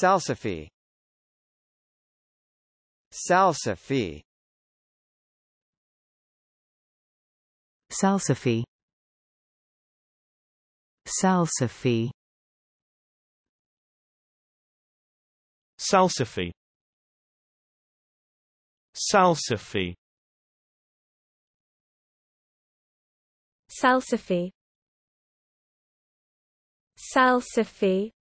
Salsify. Salsify. Salsify. Salsify. Salsify. Salsify. Salsify. Salsify.